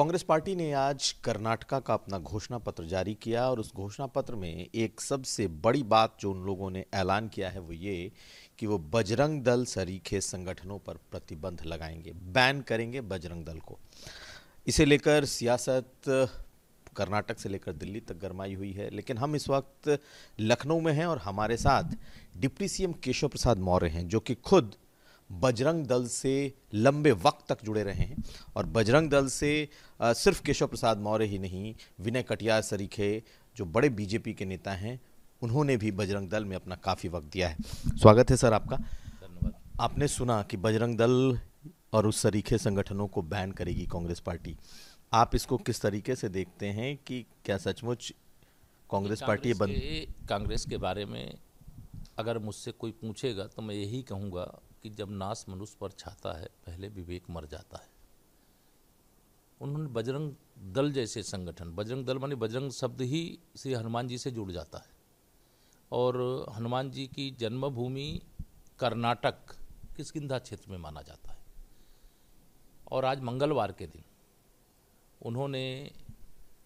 Congress party ने आज कर्नाटका का अपना घोषणा पत्र जारी किया और उस घोषणा पत्र में एक सबसे बड़ी बात जो उन लोगों ने ऐलान किया है वो ये कि वो बजरंग दल सरीखे संगठनों पर प्रतिबंध लगाएंगे बैन करेंगे बजरंग दल को इसे लेकर सियासत कर्नाटक से लेकर दिल्ली तक गरमाई हुई है लेकिन हम इस वक्त लखनऊ में हैं और हमारे साथ डिप्टी सीएम केशव प्रसाद मौर्य हैं जो कि खुद बजरंग दल से लंबे वक्त तक जुड़े रहे हैं और बजरंग दल से सिर्फ केशव प्रसाद मौर्य ही नहीं विनय कटियार सरीखे जो बड़े बीजेपी के नेता हैं उन्होंने भी बजरंग दल में अपना काफ़ी वक्त दिया है स्वागत है सर आपका धन्यवाद आपने सुना कि बजरंग दल और उस सरीखे संगठनों को बैन करेगी कांग्रेस पार्टी आप इसको किस तरीके से देखते हैं कि क्या सचमुच कांग्रेस पार्टी बंद कांग्रेस के बारे में अगर मुझसे कोई पूछेगा तो मैं यही कहूँगा कि जब नाश मनुष्य पर छाता है पहले विवेक मर जाता है उन्होंने बजरंग दल जैसे संगठन बजरंग दल माने बजरंग शब्द ही श्री हनुमान जी से जुड़ जाता है और हनुमान जी की जन्मभूमि कर्नाटक किसकिधा क्षेत्र में माना जाता है और आज मंगलवार के दिन उन्होंने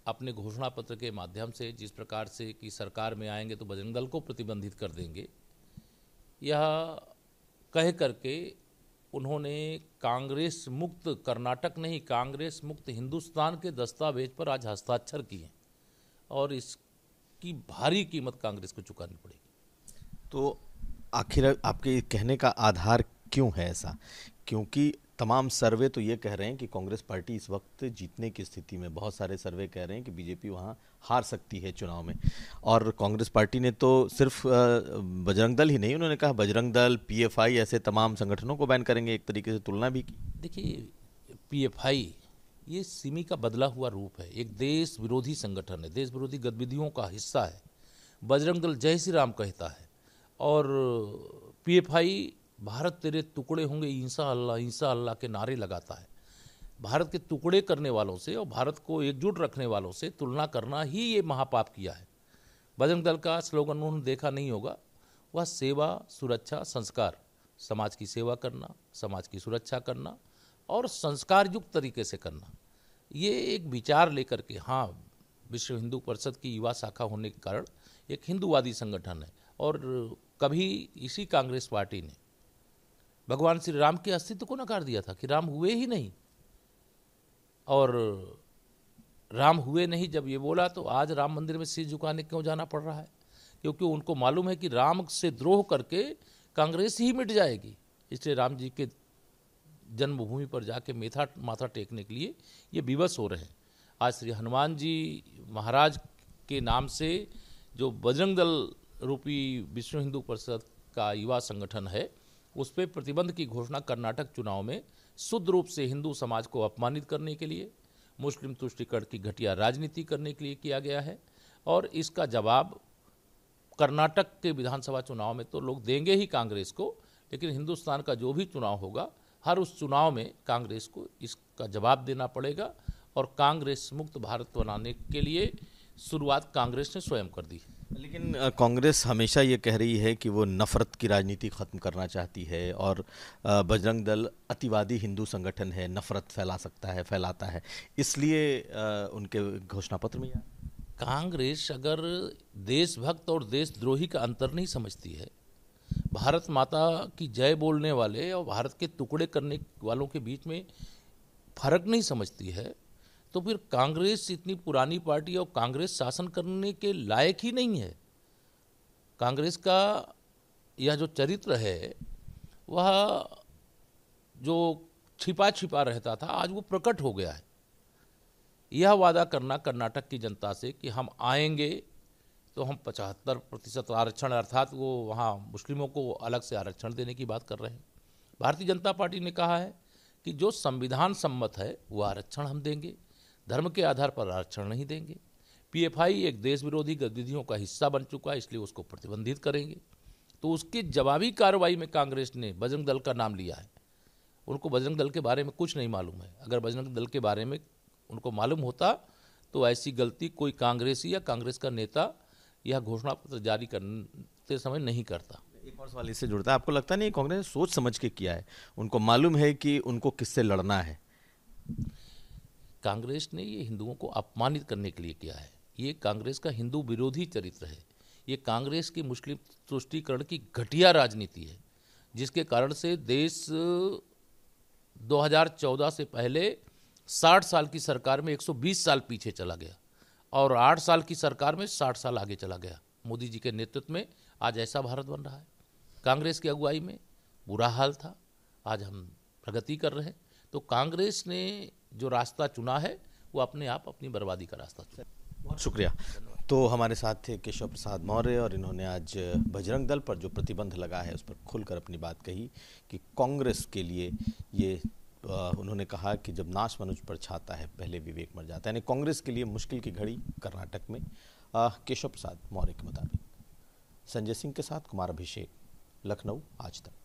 अपने घोषणा पत्र के माध्यम से जिस प्रकार से कि सरकार में आएंगे तो बजरंग दल को प्रतिबंधित कर देंगे यह कह करके उन्होंने कांग्रेस मुक्त कर्नाटक नहीं कांग्रेस मुक्त हिंदुस्तान के दस्तावेज पर आज हस्ताक्षर किए और इसकी भारी कीमत कांग्रेस को चुकानी पड़ेगी तो आखिर आपके कहने का आधार क्यों है ऐसा क्योंकि तमाम सर्वे तो ये कह रहे हैं कि कांग्रेस पार्टी इस वक्त जीतने की स्थिति में बहुत सारे सर्वे कह रहे हैं कि बीजेपी वहाँ हार सकती है चुनाव में और कांग्रेस पार्टी ने तो सिर्फ बजरंग दल ही नहीं उन्होंने कहा बजरंग दल पीएफआई ऐसे तमाम संगठनों को बैन करेंगे एक तरीके से तुलना भी की देखिए पीएफआई ये सिमी का बदला हुआ रूप है एक देश विरोधी संगठन है देश विरोधी गतिविधियों का हिस्सा है बजरंग दल जय श्री राम कहता है और पीएफआई भारत तेरे टुकड़े होंगे ईसा अल्लाह ईसा अल्लाह के नारे लगाता है भारत के टुकड़े करने वालों से और भारत को एकजुट रखने वालों से तुलना करना ही ये महापाप किया है बजरंग दल का स्लोगन उन्होंने देखा नहीं होगा वह सेवा सुरक्षा संस्कार समाज की सेवा करना समाज की सुरक्षा करना और संस्कार युक्त तरीके से करना ये एक विचार लेकर के हाँ विश्व हिंदू परिषद की युवा शाखा होने के कारण एक हिंदूवादी संगठन है और कभी इसी कांग्रेस पार्टी ने भगवान श्री राम के अस्तित्व को नकार दिया था कि राम हुए ही नहीं और राम हुए नहीं जब ये बोला तो आज राम मंदिर में सिर झुकाने क्यों जाना पड़ रहा है क्योंकि उनको मालूम है कि राम से द्रोह करके कांग्रेस ही मिट जाएगी इसलिए राम जी के जन्मभूमि पर जाके मेथा माथा टेकने के लिए ये विवश हो रहे हैं आज श्री हनुमान जी महाराज के नाम से जो बजरंग दल रूपी विश्व हिंदू परिषद का युवा संगठन है उस पर प्रतिबंध की घोषणा कर्नाटक चुनाव में शुद्ध रूप से हिंदू समाज को अपमानित करने के लिए मुस्लिम तुष्टिकरण की घटिया राजनीति करने के लिए किया गया है और इसका जवाब कर्नाटक के विधानसभा चुनाव में तो लोग देंगे ही कांग्रेस को लेकिन हिंदुस्तान का जो भी चुनाव होगा हर उस चुनाव में कांग्रेस को इसका जवाब देना पड़ेगा और कांग्रेस मुक्त भारत बनाने के लिए शुरुआत कांग्रेस ने स्वयं कर दी लेकिन कांग्रेस हमेशा ये कह रही है कि वो नफरत की राजनीति ख़त्म करना चाहती है और बजरंग दल अतिवादी हिंदू संगठन है नफरत फैला सकता है फैलाता है इसलिए उनके घोषणा पत्र में कांग्रेस अगर देशभक्त और देशद्रोही का अंतर नहीं समझती है भारत माता की जय बोलने वाले और भारत के टुकड़े करने वालों के बीच में फर्क नहीं समझती है तो फिर कांग्रेस इतनी पुरानी पार्टी और कांग्रेस शासन करने के लायक ही नहीं है कांग्रेस का यह जो चरित्र है वह जो छिपा छिपा रहता था आज वो प्रकट हो गया है यह वादा करना कर्नाटक की जनता से कि हम आएंगे तो हम पचहत्तर प्रतिशत आरक्षण अर्थात वो वहाँ मुस्लिमों को अलग से आरक्षण देने की बात कर रहे हैं भारतीय जनता पार्टी ने कहा है कि जो संविधान सम्मत है वो आरक्षण हम देंगे धर्म के आधार पर आरक्षण नहीं देंगे पीएफआई एक देश विरोधी गतिविधियों का हिस्सा बन चुका है इसलिए उसको प्रतिबंधित करेंगे तो उसकी जवाबी कार्रवाई में कांग्रेस ने बजरंग दल का नाम लिया है उनको बजरंग दल के बारे में कुछ नहीं मालूम है अगर बजरंग दल के बारे में उनको मालूम होता तो ऐसी गलती कोई कांग्रेसी या कांग्रेस का नेता यह घोषणा पत्र जारी करते समय नहीं करता एक और सवाल इससे जुड़ता है आपको लगता नहीं कांग्रेस सोच समझ के किया है उनको मालूम है कि उनको किससे लड़ना है कांग्रेस ने ये हिंदुओं को अपमानित करने के लिए किया है ये कांग्रेस का हिंदू विरोधी चरित्र है ये कांग्रेस की मुस्लिम तुष्टिकरण की घटिया राजनीति है जिसके कारण से देश 2014 से पहले 60 साल की सरकार में 120 साल पीछे चला गया और 8 साल की सरकार में 60 साल आगे चला गया मोदी जी के नेतृत्व में आज ऐसा भारत बन रहा है कांग्रेस की अगुवाई में बुरा हाल था आज हम प्रगति कर रहे हैं तो कांग्रेस ने जो रास्ता चुना है वो अपने आप अपनी बर्बादी का रास्ता चुना बहुत शुक्रिया तो हमारे साथ थे केशव प्रसाद मौर्य और इन्होंने आज बजरंग दल पर जो प्रतिबंध लगा है उस पर खुलकर अपनी बात कही कि कांग्रेस के लिए ये उन्होंने कहा कि जब नाश मनुज पर छाता है पहले विवेक मर जाता है यानी कांग्रेस के लिए मुश्किल की घड़ी कर्नाटक में केशव प्रसाद मौर्य के मुताबिक संजय सिंह के साथ कुमार अभिषेक लखनऊ आज तक